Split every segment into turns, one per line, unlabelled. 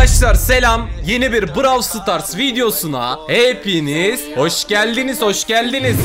Arkadaşlar selam. Yeni bir Brawl Stars videosuna hepiniz hoş geldiniz, hoş geldiniz.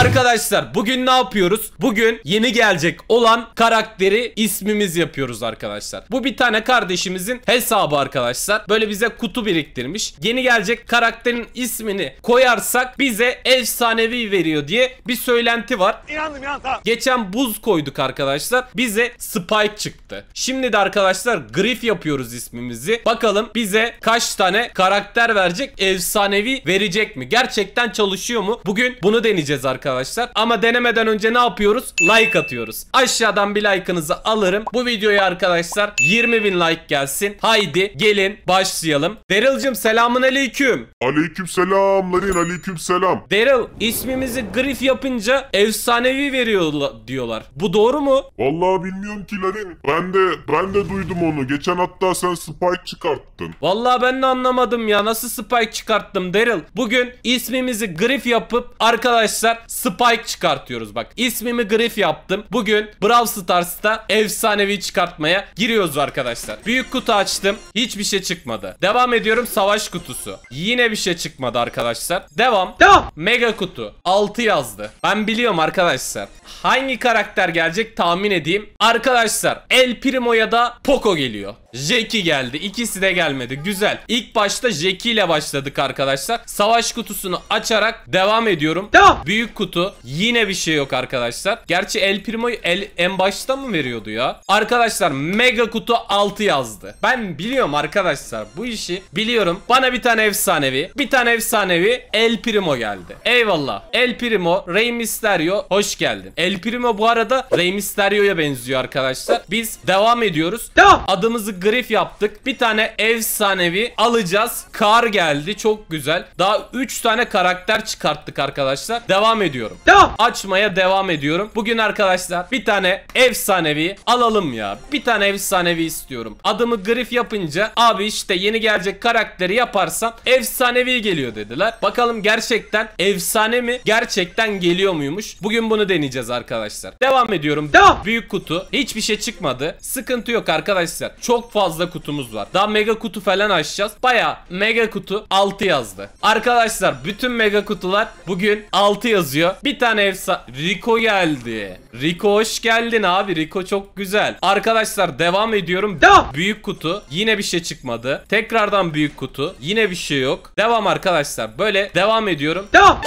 Arkadaşlar bugün ne yapıyoruz? Bugün yeni gelecek olan karakteri ismimiz yapıyoruz arkadaşlar. Bu bir tane kardeşimizin hesabı arkadaşlar. Böyle bize kutu biriktirmiş. Yeni gelecek karakterin ismini koyarsak bize efsanevi veriyor diye bir söylenti var. İnandım ya Geçen buz koyduk arkadaşlar. Bize Spike çıktı. Şimdi de arkadaşlar grif yapıyoruz ismimizi. Bakalım bize kaç tane karakter verecek? Efsanevi verecek mi? Gerçekten çalışıyor mu? Bugün bunu deneyeceğiz arkadaşlar arkadaşlar. Ama denemeden önce ne yapıyoruz? Like atıyoruz. Aşağıdan bir like'ınızı alırım. Bu videoya arkadaşlar 20 bin like gelsin. Haydi gelin başlayalım. Daryl'cım selamun aleyküm. Aleyküm selam Larin aleyküm selam. Daryl ismimizi grif yapınca efsanevi veriyor diyorlar. Bu doğru mu? Vallahi bilmiyorum ki Larin. Ben de ben de duydum onu. Geçen hatta sen Spike çıkarttın. Vallahi ben de anlamadım ya. Nasıl Spike çıkarttım Daryl? Bugün ismimizi grif yapıp arkadaşlar Spike çıkartıyoruz bak. İsmimi Griff yaptım. Bugün Brawl Stars'ta efsanevi çıkartmaya giriyoruz arkadaşlar. Büyük kutu açtım. Hiçbir şey çıkmadı. Devam ediyorum savaş kutusu. Yine bir şey çıkmadı arkadaşlar. Devam. Devam. Mega kutu. 6 yazdı. Ben biliyorum arkadaşlar. Hangi karakter gelecek tahmin edeyim. Arkadaşlar El Primo ya da Poco geliyor. Jeki geldi. İkisi de gelmedi. Güzel. İlk başta Jeki ile başladık arkadaşlar. Savaş kutusunu açarak devam ediyorum. Devam. Büyük kutu. Yine bir şey yok arkadaşlar. Gerçi El Primo'yu el, en başta mı veriyordu ya? Arkadaşlar mega kutu 6 yazdı. Ben biliyorum arkadaşlar bu işi biliyorum. Bana bir tane efsanevi, bir tane efsanevi El Primo geldi. Eyvallah. El Primo, Rey Mysterio hoş geldin. El Primo bu arada Rey Mysterio'ya benziyor arkadaşlar. Biz devam ediyoruz. Devam. Adımızı Grif yaptık. Bir tane efsanevi alacağız. Kar geldi. Çok güzel. Daha 3 tane karakter çıkarttık arkadaşlar. Devam ediyorum. Devam. Açmaya devam ediyorum. Bugün arkadaşlar bir tane efsanevi alalım ya. Bir tane efsanevi istiyorum. Adımı grif yapınca abi işte yeni gelecek karakteri yaparsam efsanevi geliyor dediler. Bakalım gerçekten efsane mi? Gerçekten geliyor muymuş? Bugün bunu deneyeceğiz arkadaşlar. Devam ediyorum. Devam. Büyük kutu. Hiçbir şey çıkmadı. Sıkıntı yok arkadaşlar. Çok fazla kutumuz var. Daha mega kutu falan açacağız. Baya mega kutu 6 yazdı. Arkadaşlar bütün mega kutular bugün 6 yazıyor. Bir tane efsa Rico geldi. Rico hoş geldin abi. Rico çok güzel. Arkadaşlar devam ediyorum. Devam. Büyük kutu. Yine bir şey çıkmadı. Tekrardan büyük kutu. Yine bir şey yok. Devam arkadaşlar. Böyle devam ediyorum. Devam.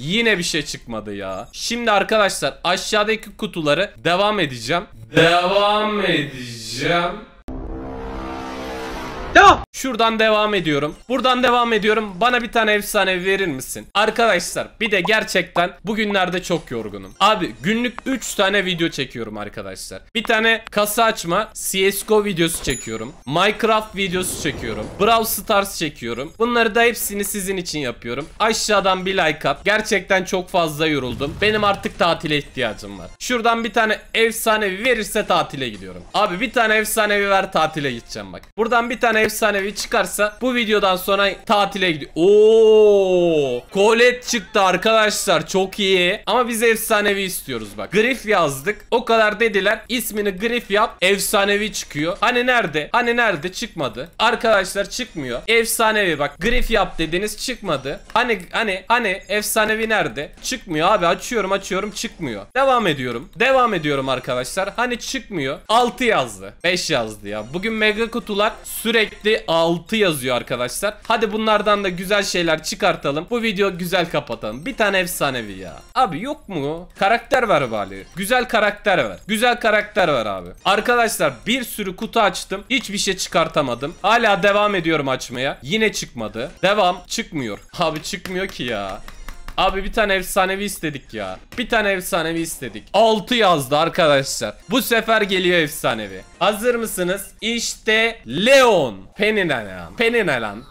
Yine bir şey çıkmadı ya. Şimdi arkadaşlar aşağıdaki kutuları devam edeceğim. Devam edeceğim. Devam. Şuradan devam ediyorum. Buradan devam ediyorum. Bana bir tane efsane verir misin? Arkadaşlar bir de gerçekten bugünlerde çok yorgunum. Abi günlük 3 tane video çekiyorum arkadaşlar. Bir tane kasa açma CSGO videosu çekiyorum. Minecraft videosu çekiyorum. Brawl Stars çekiyorum. Bunları da hepsini sizin için yapıyorum. Aşağıdan bir like at. Gerçekten çok fazla yoruldum. Benim artık tatile ihtiyacım var. Şuradan bir tane efsane verirse tatile gidiyorum. Abi bir tane efsanevi ver tatile gideceğim bak. Buradan bir tane tane efsanevi çıkarsa bu videodan sonra tatile gidiyor. Oo, Colette çıktı arkadaşlar. Çok iyi. Ama biz efsanevi istiyoruz bak. Griff yazdık. O kadar dediler. İsmini Griff yap. Efsanevi çıkıyor. Hani nerede? Hani nerede? Çıkmadı. Arkadaşlar çıkmıyor. Efsanevi bak. Griff yap dediniz çıkmadı. Hani hani hani efsanevi nerede? Çıkmıyor abi. Açıyorum açıyorum çıkmıyor. Devam ediyorum. Devam ediyorum arkadaşlar. Hani çıkmıyor. 6 yazdı. 5 yazdı ya. Bugün mega kutular sürekli sürekli 6 yazıyor arkadaşlar. Hadi bunlardan da güzel şeyler çıkartalım. Bu video güzel kapatalım. Bir tane efsanevi ya. Abi yok mu? Karakter var bari. Güzel karakter var. Güzel karakter var abi. Arkadaşlar bir sürü kutu açtım. Hiçbir şey çıkartamadım. Hala devam ediyorum açmaya. Yine çıkmadı. Devam. Çıkmıyor. Abi çıkmıyor ki ya. Abi bir tane efsanevi istedik ya. Bir tane efsanevi istedik. 6 yazdı arkadaşlar. Bu sefer geliyor efsanevi. Hazır mısınız? İşte Leon. Penny ne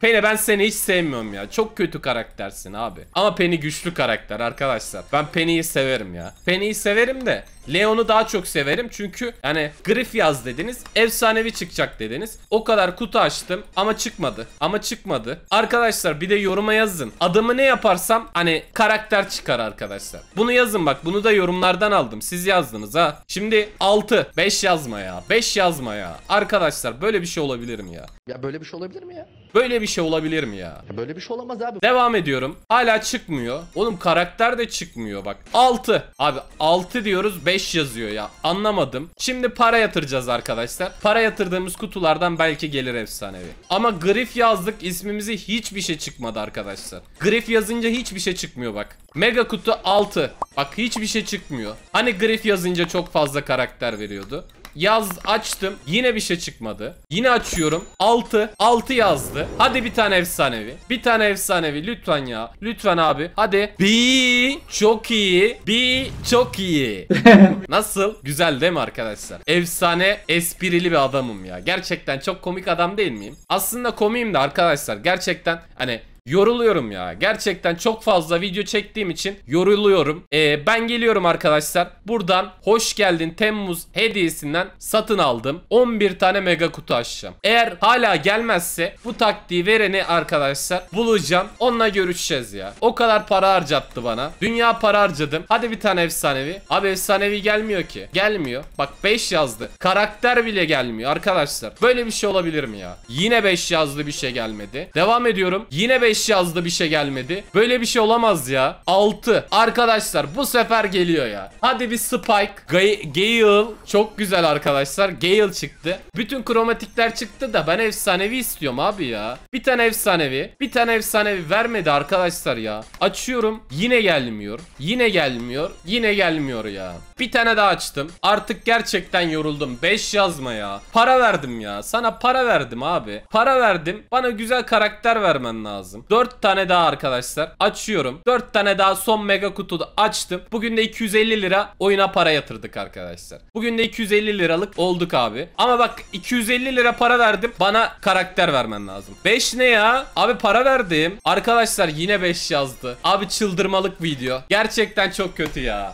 Peni ben seni hiç sevmiyorum ya. Çok kötü karaktersin abi. Ama Peni güçlü karakter arkadaşlar. Ben Penny'yi severim ya. Penny'yi severim de Leon'u daha çok severim çünkü yani grif yaz dediniz. Efsanevi çıkacak dediniz. O kadar kutu açtım ama çıkmadı. Ama çıkmadı. Arkadaşlar bir de yoruma yazın. Adımı ne yaparsam hani karakter çıkar arkadaşlar. Bunu yazın bak bunu da yorumlardan aldım. Siz yazdınız ha. Şimdi 6. 5 yazma ya. 5 yazma ya. Arkadaşlar böyle bir şey olabilirim ya. Ya böyle bir şey olabilir mi ya? Böyle bir şey olabilir mi ya? ya böyle bir şey olamaz abi. Devam ediyorum. Hala çıkmıyor. Oğlum karakter de çıkmıyor bak. 6. Abi 6 diyoruz 5 yazıyor ya. Anlamadım. Şimdi para yatıracağız arkadaşlar. Para yatırdığımız kutulardan belki gelir efsanevi. Ama grif yazdık ismimizi hiçbir şey çıkmadı arkadaşlar. Grif yazınca hiçbir şey çıkmıyor bak. Mega kutu 6. Bak hiçbir şey çıkmıyor. Hani grif yazınca çok fazla karakter veriyordu. Yaz açtım. Yine bir şey çıkmadı. Yine açıyorum. 6. 6 yazdı. Hadi bir tane efsanevi. Bir tane efsanevi. Lütfen ya. Lütfen abi. Hadi. Bir. Çok iyi. Bir. Çok iyi. Nasıl? Güzel değil mi arkadaşlar? Efsane esprili bir adamım ya. Gerçekten çok komik adam değil miyim? Aslında komiyim de arkadaşlar. Gerçekten hani Yoruluyorum ya. Gerçekten çok fazla video çektiğim için yoruluyorum. Ee, ben geliyorum arkadaşlar. Buradan hoş geldin Temmuz hediyesinden satın aldım. 11 tane mega kutu açacağım. Eğer hala gelmezse bu taktiği vereni arkadaşlar bulacağım. Onunla görüşeceğiz ya. O kadar para harcattı bana. Dünya para harcadım. Hadi bir tane efsanevi. Abi efsanevi gelmiyor ki. Gelmiyor. Bak 5 yazdı. Karakter bile gelmiyor arkadaşlar. Böyle bir şey olabilir mi ya? Yine 5 yazdı bir şey gelmedi. Devam ediyorum. Yine 5 5 yazdı bir şey gelmedi. Böyle bir şey olamaz ya. 6. Arkadaşlar bu sefer geliyor ya. Hadi bir Spike. Gay Gale. Çok güzel arkadaşlar. Gale çıktı. Bütün kromatikler çıktı da ben efsanevi istiyorum abi ya. Bir tane efsanevi. Bir tane efsanevi vermedi arkadaşlar ya. Açıyorum. Yine gelmiyor. Yine gelmiyor. Yine gelmiyor ya. Bir tane daha açtım. Artık gerçekten yoruldum. 5 yazma ya. Para verdim ya. Sana para verdim abi. Para verdim. Bana güzel karakter vermen lazım. 4 tane daha arkadaşlar. Açıyorum. 4 tane daha son mega kutuda açtım. Bugün de 250 lira oyuna para yatırdık arkadaşlar. Bugün de 250 liralık olduk abi. Ama bak 250 lira para verdim. Bana karakter vermen lazım. 5 ne ya? Abi para verdim. Arkadaşlar yine 5 yazdı. Abi çıldırmalık video. Gerçekten çok kötü ya.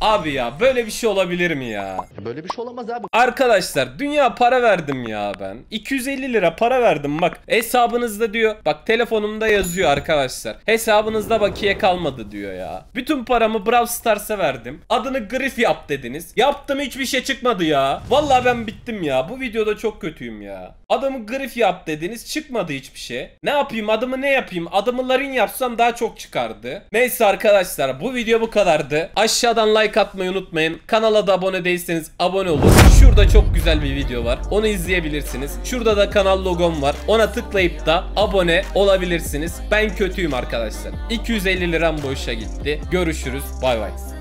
Abi ya böyle bir şey olabilir mi ya? Böyle bir şey olamaz abi. Arkadaşlar dünya para verdim ya ben. 250 lira para verdim bak. Hesabınızda diyor. Bak telefonumda yazıyor arkadaşlar. Hesabınızda bakiye kalmadı diyor ya. Bütün paramı Brawl Stars'a verdim. Adını Griff yap dediniz. Yaptım hiçbir şey çıkmadı ya. Vallahi ben bittim ya. Bu videoda çok kötüyüm ya. Adamı Griff yap dediniz. Çıkmadı hiçbir şey. Ne yapayım adımı ne yapayım? Adımı Larin yapsam daha çok çıkardı. Neyse arkadaşlar bu video bu kadardı. Aşağıdan like like atmayı unutmayın. Kanala da abone değilseniz abone olun. Şurada çok güzel bir video var. Onu izleyebilirsiniz. Şurada da kanal logom var. Ona tıklayıp da abone olabilirsiniz. Ben kötüyüm arkadaşlar. 250 liram boşa gitti. Görüşürüz. Bay bay.